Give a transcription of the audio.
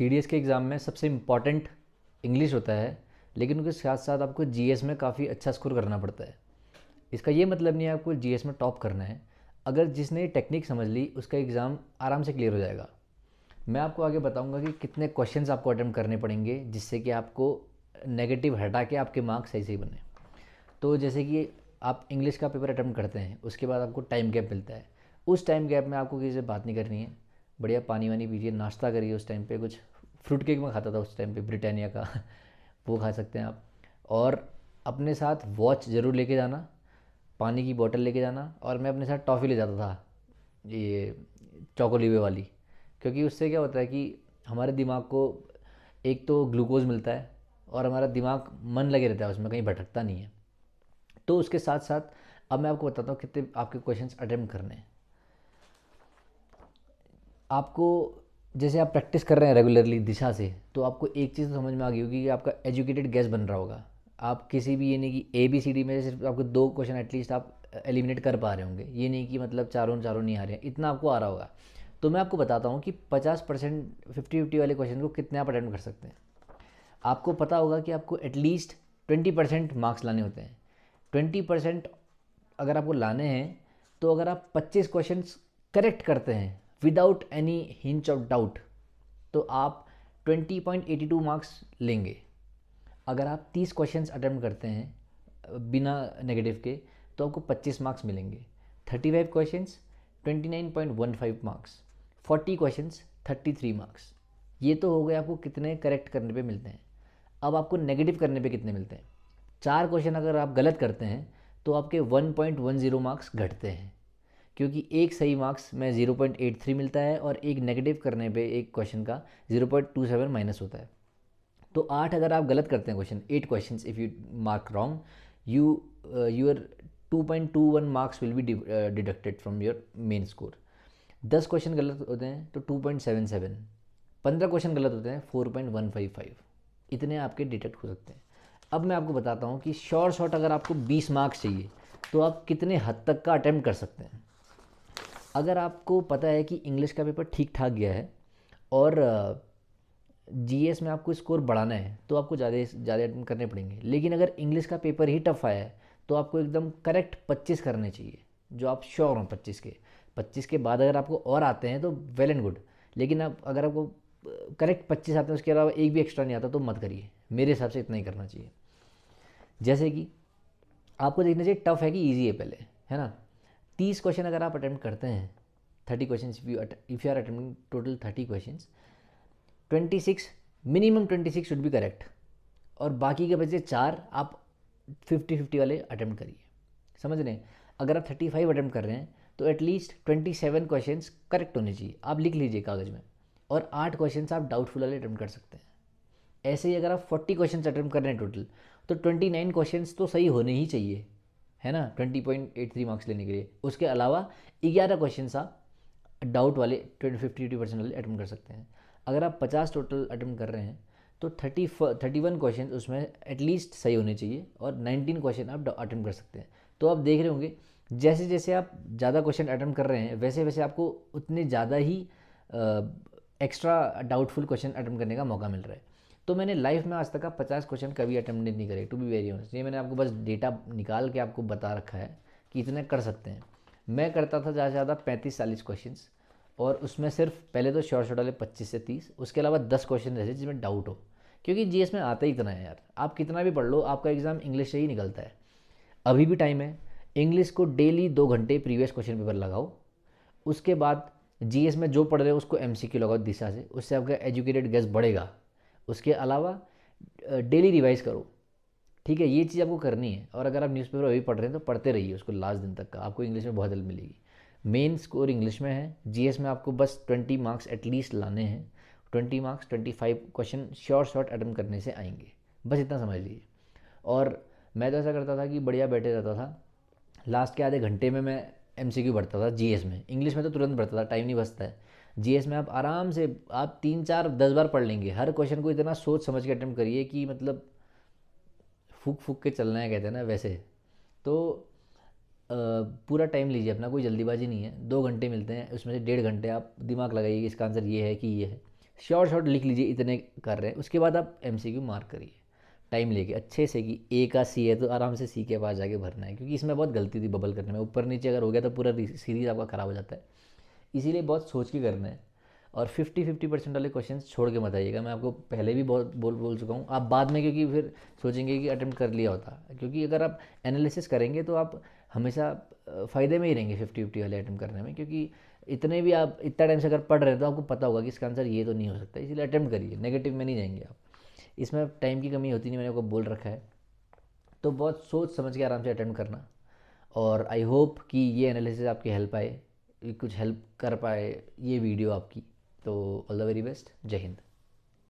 सी के एग्ज़ाम में सबसे इम्पॉर्टेंट इंग्लिश होता है लेकिन उसके साथ साथ आपको जी में काफ़ी अच्छा स्कोर करना पड़ता है इसका ये मतलब नहीं है आपको जी में टॉप करना है अगर जिसने टेक्निक समझ ली उसका एग्ज़ाम आराम से क्लियर हो जाएगा मैं आपको आगे बताऊंगा कि कितने क्वेश्चंस आपको अटैम्प्ट करने पड़ेंगे जिससे कि आपको नेगेटिव हटा के आपके मार्क्स सही सही बने तो जैसे कि आप इंग्लिश का पेपर अटैम्प्ट करते हैं उसके बाद आपको टाइम गैप मिलता है उस टाइम गैप में आपको किसी से बात नहीं करनी है बढ़िया पानी वानी पीजिए नाश्ता करिए उस टाइम पर कुछ फ्रूट केक में खाता था उस टाइम पे ब्रिटानिया का वो खा सकते हैं आप और अपने साथ वॉच ज़रूर लेके जाना पानी की बोतल लेके जाना और मैं अपने साथ टॉफ़ी ले जाता था ये चॉकोलीवे वाली क्योंकि उससे क्या होता है कि हमारे दिमाग को एक तो ग्लूकोज मिलता है और हमारा दिमाग मन लगे रहता है उसमें कहीं भटकता नहीं है तो उसके साथ साथ अब मैं आपको बताता हूँ कितने आपके क्वेश्चंस अटेम्प्ट करने हैं आपको जैसे आप प्रैक्टिस कर रहे हैं रेगुलरली दिशा से तो आपको एक चीज़ तो समझ में आ गई होगी कि आपका एजुकेटेड गैस बन रहा होगा आप किसी भी ये नहीं कि ए बी सी डी में सिर्फ आपको दो क्वेश्चन एटलीस्ट आप एलिमिनेट uh, कर पा रहे होंगे ये नहीं कि मतलब चारों चारों नहीं आ रहे हैं इतना आपको आ रहा होगा तो मैं आपको बताता हूँ कि पचास परसेंट फिफ्टी फिफ्टी वाले क्वेश्चन को कितने आप अटेंड कर सकते हैं आपको पता होगा कि आपको एटलीस्ट ट्वेंटी परसेंट मार्क्स लाने होते हैं ट्वेंटी परसेंट अगर आपको लाने हैं तो अगर आप पच्चीस क्वेश्चन करेक्ट करते हैं without any inch of doubt तो आप 20.82 मार्क्स लेंगे अगर आप 30 क्वेश्चंस अटैम्प्ट करते हैं बिना नेगेटिव के तो आपको 25 मार्क्स मिलेंगे 35 questions twenty marks 40 questions 33 marks ये तो हो गए आपको कितने करेक्ट करने पे मिलते हैं अब आपको नेगेटिव करने पे कितने मिलते हैं चार क्वेश्चन अगर आप गलत करते हैं तो आपके 1.10 मार्क्स घटते हैं क्योंकि एक सही मार्क्स में 0.83 मिलता है और एक नेगेटिव करने पे एक क्वेश्चन का 0.27 माइनस होता है तो आठ अगर आप गलत करते हैं question eight question if you mark wrong you your 2.21 marks will be deducted from your main score दस क्वेश्चन गलत होते हैं तो 2.77 पंद्रह क्वेश्चन गलत होते हैं 4.155 इतने आपके डिटेक्ट हो सकते हैं अब मैं आपको बताता हूँ कि शॉर्ट शॉर्ट अगर आपको 20 मार्क्स चाहिए तो आप कितने हद तक का अटैम्प्ट कर सकते हैं अगर आपको पता है कि इंग्लिश का पेपर ठीक ठाक गया है और जी में आपको स्कोर बढ़ाना है तो आपको ज़्यादा ज़्यादा अटेम्प्ट करने पड़ेंगे लेकिन अगर इंग्लिश का पेपर ही टफ आया है तो आपको एकदम करेक्ट पच्चीस करने चाहिए जो आप श्योर हों पच्चीस के पच्चीस के बाद अगर आपको और आते हैं तो वेल एंड गुड लेकिन आप अगर आपको करेक्ट पच्चीस आते हैं उसके अलावा एक भी एक्स्ट्रा नहीं आता तो मत करिए मेरे हिसाब से इतना ही करना चाहिए जैसे कि आपको देखना चाहिए टफ है कि ईजी है पहले है ना तीस क्वेश्चन अगर आप अटैम्प्ट करते हैं thirty question if you are attempting total thirty question twenty six minimum twenty six should भी करेक्ट और बाकी के बचे चार आप फिफ्टी फिफ्टी वाले अटैम्प्ट करिए समझ रहे हैं अगर आप थर्टी फाइव अटैम्प्ट कर रहे हैं तो at least twenty seven question correct होने चाहिए आप लिख लीजिए कागज़ में और आठ क्वेश्चन आप डाउटफुल वाले अटैम्प्ट कर सकते हैं ऐसे ही अगर आप फोर्टी क्वेश्चन अटैम्प्ट कर रहे हैं टोटल तो ट्वेंटी नाइन क्वेश्चन तो सही होने ही चाहिए है ना 20.83 मार्क्स लेने के लिए उसके अलावा ग्यारह क्वेश्चन आप डाउट वाले ट्वेंटी फिफ्टी फिफ्टी परसेंट वाले अटैम्प्ट कर सकते हैं अगर आप 50 टोटल अटैम्प्ट कर रहे हैं तो 30 31 क्वेश्चन उसमें एटलीस्ट सही होने चाहिए और 19 क्वेश्चन आप अटैम्प्ट कर सकते हैं तो आप देख रहे होंगे जैसे जैसे आप ज़्यादा क्वेश्चन अटैम्प्ट कर रहे हैं वैसे वैसे आपको उतने ज़्यादा ही एक्स्ट्रा डाउटफुल क्वेश्चन अटैम्प्ट करने का मौका मिल रहा है तो मैंने लाइफ में आज तक का पचास क्वेश्चन कभी अटैम्प्ट नहीं करे टू बी वेरी ऑनेस्ट ये मैंने आपको बस डेटा निकाल के आपको बता रखा है कि इतने कर सकते हैं मैं करता था ज़्यादा से ज़्यादा पैंतीस चालीस क्वेश्चन और उसमें सिर्फ पहले तो शॉर्ट शॉर्ट वाले पच्चीस से तीस उसके अलावा दस क्वेश्चन रहते जिसमें डाउट हो क्योंकि जी में आता ही इतना है यार आप कितना भी पढ़ लो आपका एग्ज़ाम इंग्लिश से ही निकलता है अभी भी टाइम है इंग्लिश को डेली दो घंटे प्रीवियस क्वेश्चन पेपर लगाओ उसके बाद जीएस में जो पढ़ रहे हो उसको एमसीक्यू लगाओ दिशा से उससे आपका एजुकेटेड गैस बढ़ेगा उसके अलावा डेली रिवाइज़ करो ठीक है ये चीज़ आपको करनी है और अगर आप न्यूज़पेपर अभी पढ़ रहे हैं तो पढ़ते रहिए उसको लास्ट दिन तक का आपको इंग्लिश में बहुत हेल्प मिलेगी मेन स्कोर इंग्लिश में है जीएस में आपको बस ट्वेंटी मार्क्स एटलीस्ट लाने हैं twenty marks twenty five question sure shot attempt करने से आएंगे बस इतना समझ लीजिए और मैं तो ऐसा करता था कि बढ़िया बैठे रहता था लास्ट के आधे घंटे में मैं एम सी क्यू भरता था जी एस में इंग्लिश में तो तुरंत भरता था टाइम नहीं बचता है जीएस में आप आराम से आप तीन चार दस बार पढ़ लेंगे हर क्वेश्चन को इतना सोच समझ के अटैम्प्ट करिए कि मतलब फूक फूक के चलना है कहते हैं ना वैसे तो आ, पूरा टाइम लीजिए अपना कोई जल्दीबाजी नहीं है दो घंटे मिलते हैं उसमें से डेढ़ घंटे आप दिमाग लगाइए कि इसका आंसर ये है कि ये है शॉर्ट शॉर्ट लिख लीजिए इतने कर रहे हैं उसके बाद आप एम मार्क करिए टाइम लेके अच्छे से कि ए का सी है तो आराम से सी के पास जाके भरना है क्योंकि इसमें बहुत गलती थी बबल करने में ऊपर नीचे अगर हो गया तो पूरा सीरीज आपका ख़राब हो जाता है इसीलिए बहुत सोच के करना है और 50 50 परसेंट वाले क्वेश्चन छोड़ के मत आइएगा मैं आपको पहले भी बहुत बोल बोल चुका हूँ आप बाद में क्योंकि फिर सोचेंगे कि अटैम्प्ट कर लिया होता क्योंकि अगर आप एनालिसिस करेंगे तो आप हमेशा फ़ायदे में ही रहेंगे फिफ्टी फिफ्टी वाले अटैम्प्ट करने में क्योंकि इतने भी आप इतना टाइम से अगर पढ़ रहे हैं तो आपको पता होगा कि इसका आंसर ये तो नहीं हो सकता इसलिए अटैम्प्ट करिए नेगेटिव में नहीं जाएंगे आप इसमें टाइम की कमी होती नहीं मैंने आपको बोल रखा है तो बहुत सोच समझ के आराम से अटैम्प्ट करना और आई होप कि ये एनालिसिस आपकी हेल्प आए कुछ हेल्प कर पाए ये वीडियो आपकी तो ऑल द वेरी बेस्ट जय हिंद